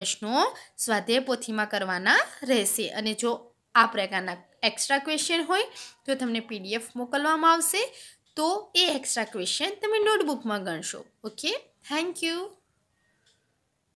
પ્રશ્નો સ્વાધ્યાય પોથીમાં કરવાના રહેશે અને જો આ પ્રકારના એક્સ્ટ્રા ક્વેશ્ચન હોય તો તમને પીડીએફ મોકલવામાં આવશે તો એ એક્સ્ટ્રા ક્વેશ્ચન તમે નોટબુકમાં ગણશો ઓકે થેન્ક યુ